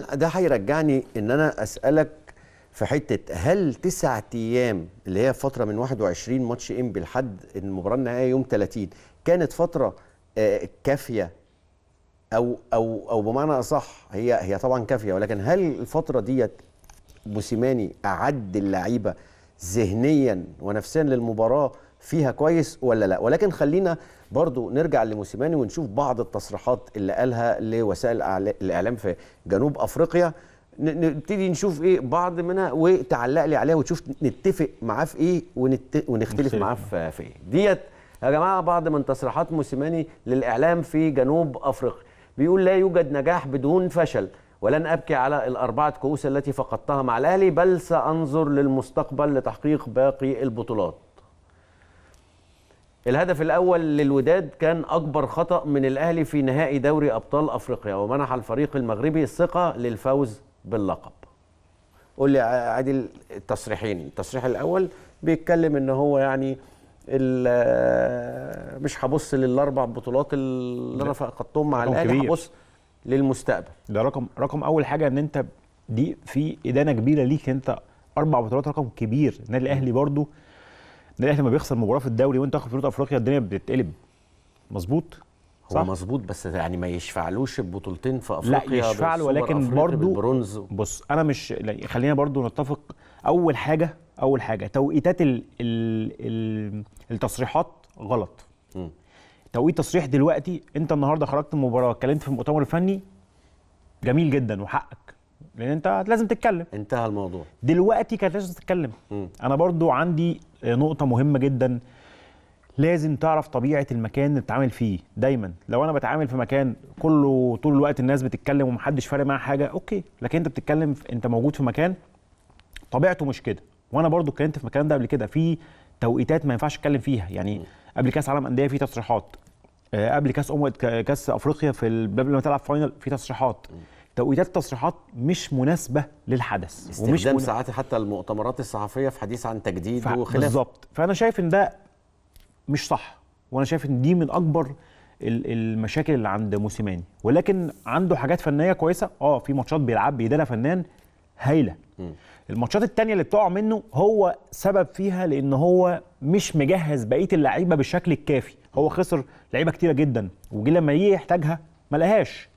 ده هيرجعني ان انا اسالك في حته هل تسعة ايام اللي هي فتره من 21 ماتش انبي لحد المباراه النهائيه يوم 30 كانت فتره آه، كافيه او او او بمعنى اصح هي هي طبعا كافيه ولكن هل الفتره ديت موسيماني اعد اللعيبه ذهنيا ونفسيا للمباراه فيها كويس ولا لا ولكن خلينا برضو نرجع لموسيماني ونشوف بعض التصريحات اللي قالها لوسائل الإعلام في جنوب أفريقيا نبتدي نشوف ايه بعض منها وتعلق لي عليها وتشوف نتفق معاه في ايه ونت... ونختلف معاه في, في ايه ديت يا جماعه بعض من تصريحات موسيماني للاعلام في جنوب افريقيا بيقول لا يوجد نجاح بدون فشل ولن ابكي على الاربعه كؤوس التي فقدتها مع الاهلي بل سانظر للمستقبل لتحقيق باقي البطولات الهدف الاول للوداد كان اكبر خطا من الاهلي في نهائي دوري ابطال افريقيا ومنح الفريق المغربي الثقه للفوز باللقب قول لي عادل التصريحين التصريح الاول بيتكلم ان هو يعني آه، مش هبص للاربع بطولات اللي انا فقدتهم مع الاهلي هبص للمستقبل ده رقم رقم اول حاجه ان انت دي في ادانه كبيره ليك انت اربع بطولات رقم كبير النادي الاهلي برضو النادي الاهلي لما بيخسر مباراه في الدوري وانت واخد بطوله افريقيا الدنيا بتتقلب مظبوط هو مظبوط بس يعني ما يشفعلوش ببطولتين في افريقيا لا يشفع له ولكن برضه بص انا مش خلينا برضو نتفق اول حاجه اول حاجه توقيتات ال ال ال التصريحات غلط م. توقيت تصريح دلوقتي انت النهارده خرجت من مباراه اتكلمت في المؤتمر الفني جميل جدا وحقك لان انت لازم تتكلم انتهى الموضوع دلوقتي كانت لازم تتكلم م. انا برضو عندي نقطه مهمه جدا لازم تعرف طبيعه المكان اللي بتتعامل فيه دايما لو انا بتعامل في مكان كله طول الوقت الناس بتتكلم ومحدش فارق معاه حاجه اوكي لكن انت بتتكلم انت موجود في مكان طبيعته مش كده وانا برضو اتكلمت في المكان ده قبل كده في توقيتات ما ينفعش اتكلم فيها يعني قبل كاس عالم انديه في تصريحات آه، قبل كاس امم كاس افريقيا في قبل ما تلعب فاينل في تصريحات م. توقيتات تصريحات مش مناسبه للحدث استخدام ومش من... ساعات حتى المؤتمرات الصحفيه في حديث عن تجديد ف... وخلاف بالظبط فانا شايف ان ده مش صح وانا شايف ان دي من اكبر المشاكل اللي عند موسيماني ولكن عنده حاجات فنيه كويسه اه في ماتشات بيلعب بايدينا فنان هايله الماتشات الثانيه اللي بتقع منه هو سبب فيها لان هو مش مجهز بقيه اللعيبه بالشكل الكافي هو خسر لعيبه كتيره جدا وجي لما يجي يحتاجها ما لقاهاش